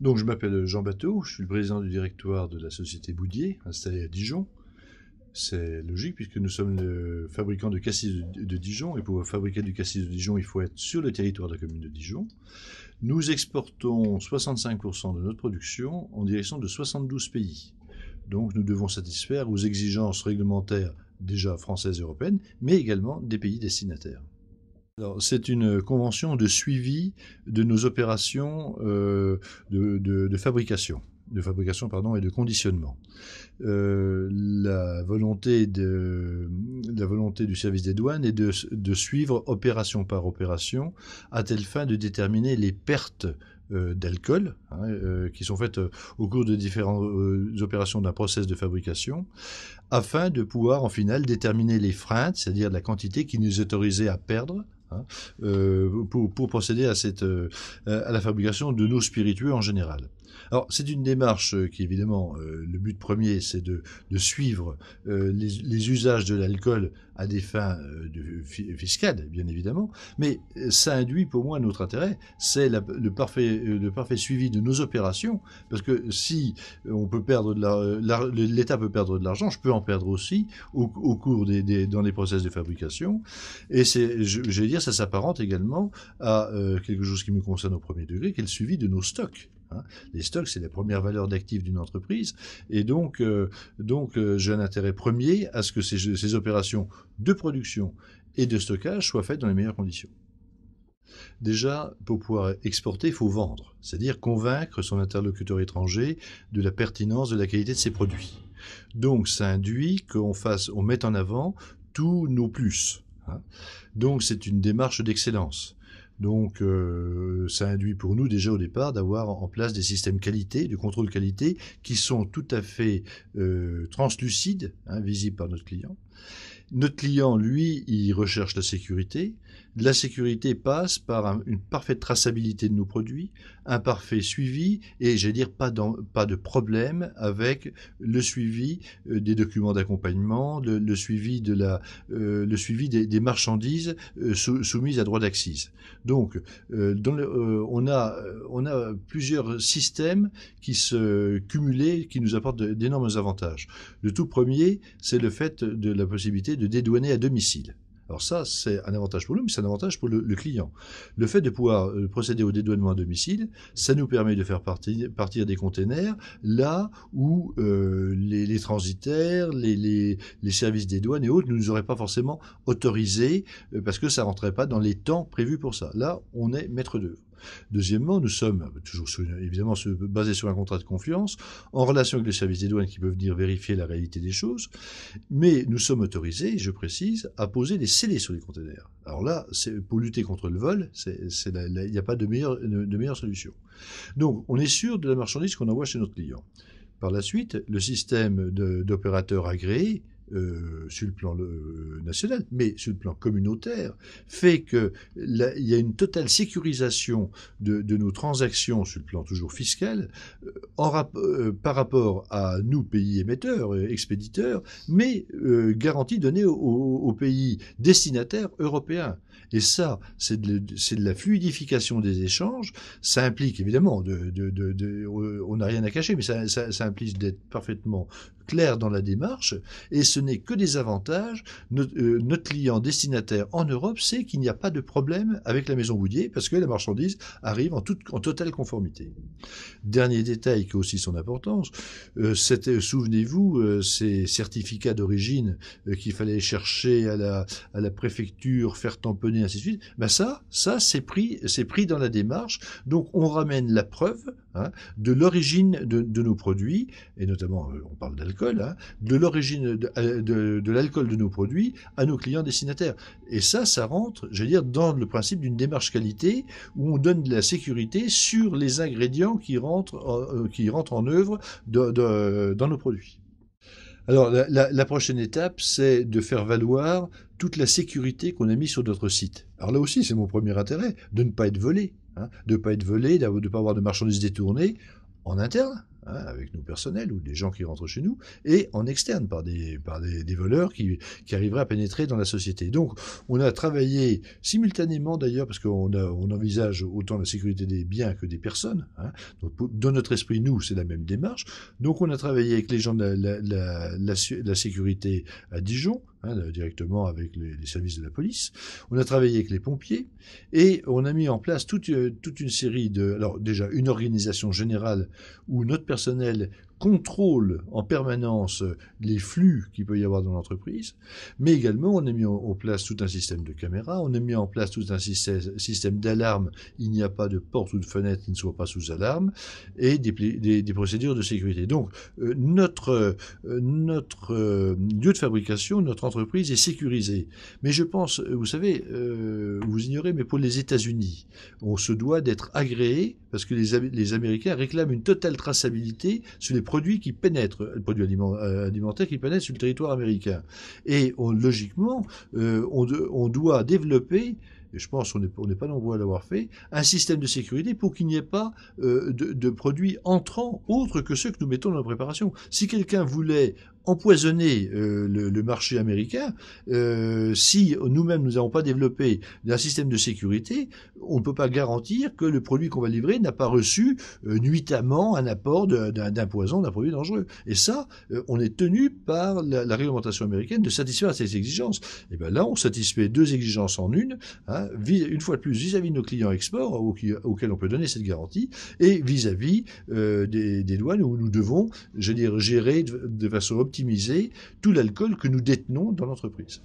Donc, je m'appelle euh, Jean Bateau, je suis le président du directoire de la société Boudier, installée à Dijon. C'est logique puisque nous sommes le fabricant de cassis de, de, Dijon et pour fabriquer du cassis de Dijon, il faut être sur le territoire de la commune de Dijon. Nous exportons 65% de notre production en direction de 72 pays. Donc nous devons satisfaire aux exigences réglementaires déjà françaises et européennes, mais également des pays destinataires. C'est une convention de suivi de nos opérations euh, de, fabrication de fabrication pardon, et de conditionnement. Euh, la, volonté de, la volonté du service des douanes est de, suivre opération par opération à telle fin de déterminer les pertes euh, d'alcool hein, qui sont faites au cours de différentes opérations d'un process de fabrication afin de pouvoir en final déterminer les freins, c'est-à-dire la quantité qui nous autorisait à perdre Hein, euh, pour, pour, procéder à, cette, euh, à la fabrication de nos spiritueux en général. Alors c'est une démarche euh, qui évidemment, euh, le but premier c'est de, suivre euh, les, usages de l'alcool à des fins fiscales bien évidemment, mais ça induit pour moi notre intérêt, c'est le parfait, le parfait suivi de nos opérations, parce que si on peut perdre l'État peut perdre de l'argent, je peux en perdre aussi au, cours des, dans les process de fabrication, et c'est, vais dire, ça s'apparente également à quelque chose qui me concerne au premier degré, qui est le suivi de nos stocks. Hein. Les stocks, c'est la première valeur d'actif d'une entreprise. Et donc, euh, donc euh, j'ai un intérêt premier à ce que ces, ces opérations de production et de stockage soient faites dans les meilleures conditions. Déjà, pour pouvoir exporter, il faut vendre, c'est-à-dire convaincre son interlocuteur étranger de la pertinence de la qualité de ses produits. Donc, ça induit qu'on fasse, on mette en avant tous nos plus. Hein. Donc, c'est une démarche d'excellence. Donc euh, ça induit pour nous déjà au départ d'avoir en place des systèmes qualité, de contrôle qualité, qui sont tout à fait euh, translucides, invisibles hein, visibles par notre client. Notre client, lui, il recherche la sécurité. La sécurité passe par une parfaite traçabilité de nos produits, un parfait suivi et, j'allais dire, pas, de problème avec le suivi euh, des documents d'accompagnement, le suivi, euh, le suivi des, marchandises euh, soumises à droit d'accise. Donc, on, a, plusieurs systèmes qui se cumulent, qui nous apportent d'énormes avantages. Le tout premier, c'est le fait de la possibilité de dédouaner à domicile. Alors ça, c'est un avantage pour nous, mais c'est un avantage pour le, client. Le fait de pouvoir euh, procéder au dédouanement à domicile, ça nous permet de faire partir, des containers là où euh, les, transitaires, les, les, services des douanes et autres ne nous auraient pas forcément autorisés euh, parce que ça rentrait pas dans les temps prévus pour ça. Là, on est maître d'œuvre. Deuxièmement, nous sommes, euh, toujours évidemment basés sur un contrat de confiance, en relation avec les services des douanes qui peuvent venir vérifier la réalité des choses, mais nous sommes autorisés, je précise, à poser des scellés sur les containers. Alors là, pour lutter contre le vol, il n'y a pas de meilleure, de meilleure solution. Donc, on est sûr de la marchandise qu'on envoie chez notre client. Par la suite, le système d'opérateurs agréés euh, sur le plan euh, national, mais sur le plan communautaire, fait qu'il y a une totale sécurisation de, nos transactions sur le plan toujours fiscal euh, par rapport à nous, pays émetteurs, expéditeurs, mais garantie donnée aux pays destinataires européens. Et ça, c'est de, la fluidification des échanges. Ça implique évidemment, on n'a rien à cacher, mais ça, ça implique d'être parfaitement clair dans la démarche et ce n'est que des avantages. Euh, notre, client destinataire en Europe sait qu'il n'y a pas de problème avec la maison Boudier parce que la marchandise arrive en, toute, en totale conformité. Dernier détail qui a aussi son importance, euh, c'était, euh, souvenez-vous, ces certificats d'origine qu'il fallait chercher à la, à la préfecture, faire tamponner, ainsi de suite, ben ça, ça c'est pris, pris dans la démarche. Donc on ramène la preuve hein, de l'origine de, de nos produits, et notamment on parle d'alcool Hein, de l'origine euh, de, l'alcool de nos produits à nos clients destinataires. Et ça, ça rentre, je veux dire, dans le principe d'une démarche qualité où on donne de la sécurité sur les ingrédients qui rentrent, en, euh, qui rentrent en œuvre dans nos produits. Alors, la, prochaine étape, c'est de faire valoir toute la sécurité qu'on a mis sur notre site. Alors là aussi, c'est mon premier intérêt, de ne pas être volé, hein, de ne pas être volé, de ne pas avoir de marchandises détournées en interne, Hein, avec nos personnels ou des gens qui rentrent chez nous, et en externe par des, voleurs qui, arriveraient à pénétrer dans la société. Donc on a travaillé simultanément d'ailleurs, parce qu'on on envisage autant la sécurité des biens que des personnes. Hein. dans notre esprit, nous, c'est la même démarche. Donc on a travaillé avec les gens de la sécurité à Dijon, Hein, directement avec les, services de la police. On a travaillé avec les pompiers et on a mis en place toute, euh, toute une série de... Alors déjà, une organisation générale où notre personnel contrôle en permanence les flux qu'il peut y avoir dans l'entreprise, mais également on a mis en place tout un système de caméras, on a mis en place tout un système d'alarme, il n'y a pas de porte ou de fenêtre qui ne soit pas sous alarme, et des, procédures de sécurité. Donc euh, notre, euh, notre euh, lieu de fabrication, notre entreprise est sécurisée. Mais je pense, vous savez, vous ignorez, mais pour les États-Unis, on se doit d'être agréé, parce que les, les Américains réclament une totale traçabilité sur les produits qui pénètrent, euh, produit euh, qui pénètrent sur le territoire américain. Et logiquement, euh, on, doit développer et je pense qu'on n'est pas nombreux à l'avoir fait, un système de sécurité pour qu'il n'y ait pas de, de, produits entrants autres que ceux que nous mettons dans la préparation. Si quelqu'un voulait empoisonner euh, le, marché américain. Euh, si nous-mêmes nous n'avons pas développé un système de sécurité, on ne peut pas garantir que le produit qu'on va livrer n'a pas reçu euh, nuitamment un apport d'un poison, d'un produit dangereux. Et ça, on est tenu par la, réglementation américaine de satisfaire à ces exigences. Et bien là, on satisfait deux exigences en une, hein, une fois de plus vis-à-vis de nos clients export auxquels on peut donner cette garantie, et vis-à-vis des, douanes où nous devons, je veux dire, gérer de, de façon optimale tout l'alcool que nous détenons dans l'entreprise.